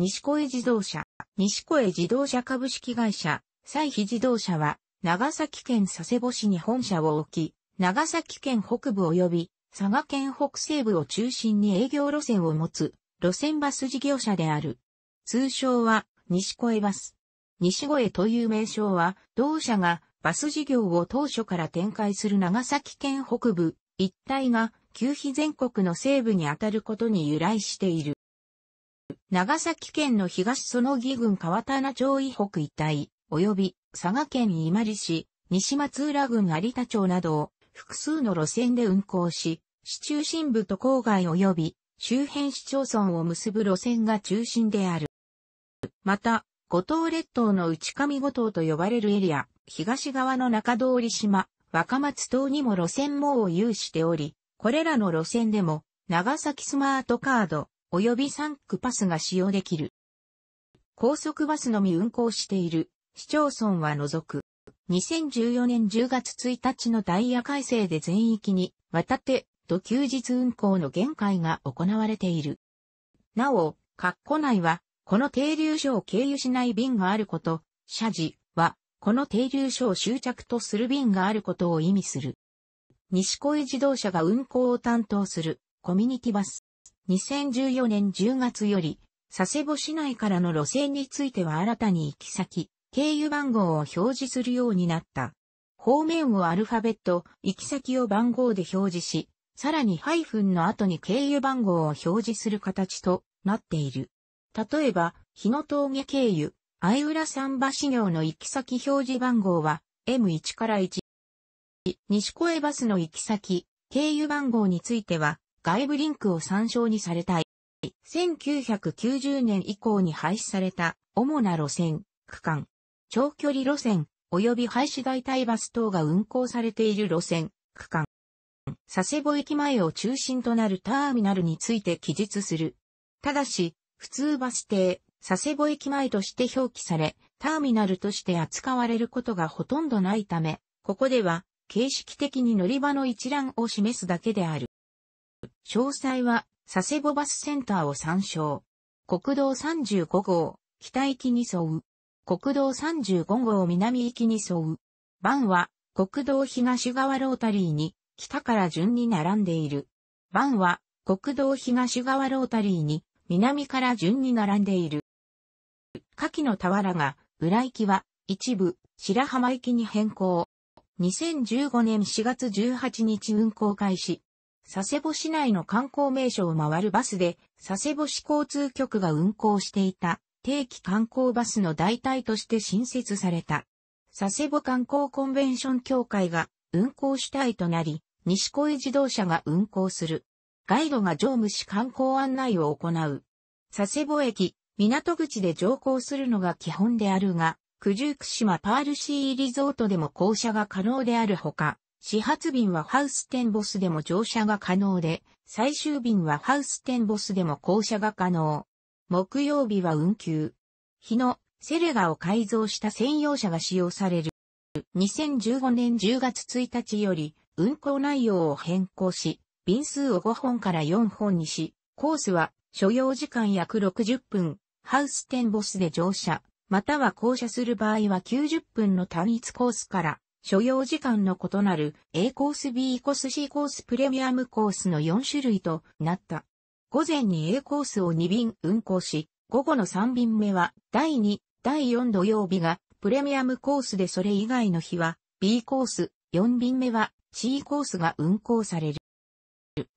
西越自動車、西越自動車株式会社、西非自動車は、長崎県佐世保市に本社を置き、長崎県北部及び佐賀県北西部を中心に営業路線を持つ路線バス事業者である。通称は西越バス。西越という名称は、同社がバス事業を当初から展開する長崎県北部一帯が旧非全国の西部にあたることに由来している。長崎県の東園木郡川棚町以北一帯、及び佐賀県伊万里市、西松浦郡有田町などを複数の路線で運行し、市中心部と郊外及び周辺市町村を結ぶ路線が中心である。また、五島列島の内上五島と呼ばれるエリア、東側の中通島、若松島にも路線網を有しており、これらの路線でも、長崎スマートカード、及び3区パスが使用できる。高速バスのみ運行している市町村は除く。2014年10月1日のダイヤ改正で全域にわたって土休日運行の限界が行われている。なお、括弧内はこの停留所を経由しない便があること、社時はこの停留所を終着とする便があることを意味する。西小井自動車が運行を担当するコミュニティバス。2014年10月より、佐世保市内からの路線については新たに行き先、経由番号を表示するようになった。方面をアルファベット、行き先を番号で表示し、さらにハイフンの後に経由番号を表示する形となっている。例えば、日野峠経由、相浦桟橋行の行き先表示番号は M1 から1。西小江バスの行き先、経由番号については外部リンクを参照にされたい。1990年以降に廃止された主な路線、区間、長距離路線、及び廃止代替バス等が運行されている路線、区間。佐世保駅前を中心となるターミナルについて記述する。ただし、普通バス停、佐世保駅前として表記され、ターミナルとして扱われることがほとんどないため、ここでは、形式的に乗り場の一覧を示すだけである。詳細は、佐世保バスセンターを参照。国道35号、北行きに沿う。国道35号南行きに沿う。番は、国道東側ロータリーに、北から順に並んでいる。番は、国道東側ロータリーに、南から順に並んでいる。下記の俵が、裏行きは、一部、白浜行きに変更。2015年4月18日運行開始。佐世保市内の観光名所を回るバスで、佐世保市交通局が運行していた定期観光バスの代替として新設された。佐世保観光コンベンション協会が運行主体となり、西小江自動車が運行する。ガイドが乗務し観光案内を行う。佐世保駅、港口で乗降するのが基本であるが、九十九島パールシーリゾートでも降車が可能であるほか、始発便はハウステンボスでも乗車が可能で、最終便はハウステンボスでも降車が可能。木曜日は運休。日のセレガを改造した専用車が使用される。2015年10月1日より運行内容を変更し、便数を5本から4本にし、コースは所要時間約60分、ハウステンボスで乗車、または降車する場合は90分の単一コースから所要時間の異なる A コース B コース C コースプレミアムコースの4種類となった。午前に A コースを2便運行し、午後の3便目は第2、第4土曜日がプレミアムコースでそれ以外の日は B コース、4便目は C コースが運行される。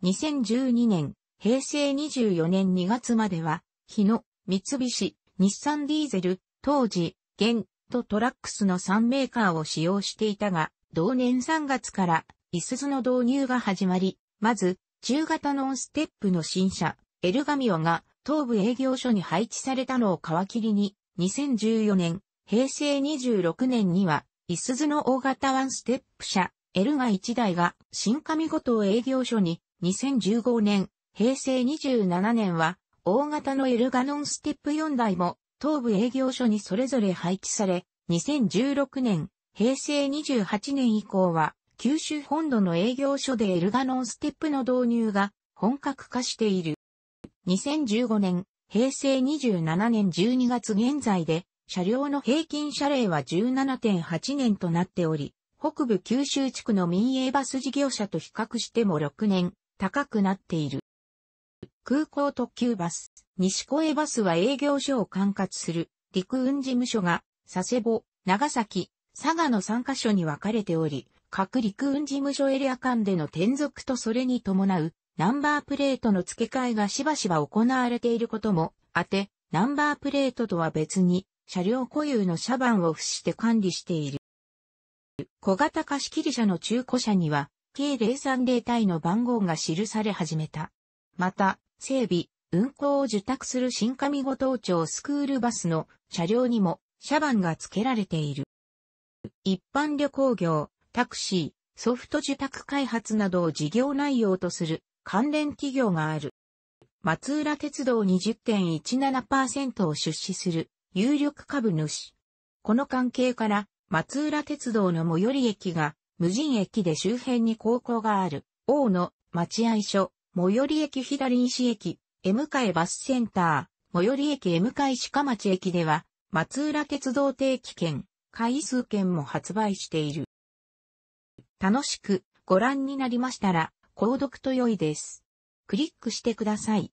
2012年、平成24年2月までは、日野、三菱、日産ディーゼル、当時、現、トトラックスの3メーカーを使用していたが、同年3月からイスズの導入が始まり、まず、中型ノンステップの新車、エルガミオが東部営業所に配置されたのを皮切りに、2014年、平成26年には、イスズの大型ワンステップ車、エルガ1台が新上五島営業所に、2015年、平成27年は、大型のエルガノンステップ4台も東部営業所にそれぞれ配置され、2016年、平成28年以降は、九州本土の営業所でエルガノンステップの導入が本格化している。2015年、平成27年12月現在で、車両の平均車齢は17.8年となっており、北部九州地区の民営バス事業者と比較しても6年高くなっている。空港特急バス、西小江バスは営業所を管轄する陸運事務所が佐世保、長崎、佐賀の3カ所に分かれており、各陸運事務所エリア間での転属とそれに伴うナンバープレートの付け替えがしばしば行われていることもあて、ナンバープレートとは別に車両固有の車番を付して管理している。小型貸切車の中古車には、計030体の番号が記され始めた。また、整備、運行を受託する新上五島町スクールバスの車両にも車番が付けられている。一般旅行業、タクシー、ソフト受託開発などを事業内容とする関連企業がある。松浦鉄道20.17%を出資する有力株主。この関係から松浦鉄道の最寄り駅が無人駅で周辺に高校がある大野待合所最寄り駅左西駅、M 迎バスセンター、最寄り駅 M 迎鹿町駅では、松浦鉄道定期券、回数券も発売している。楽しくご覧になりましたら、購読と良いです。クリックしてください。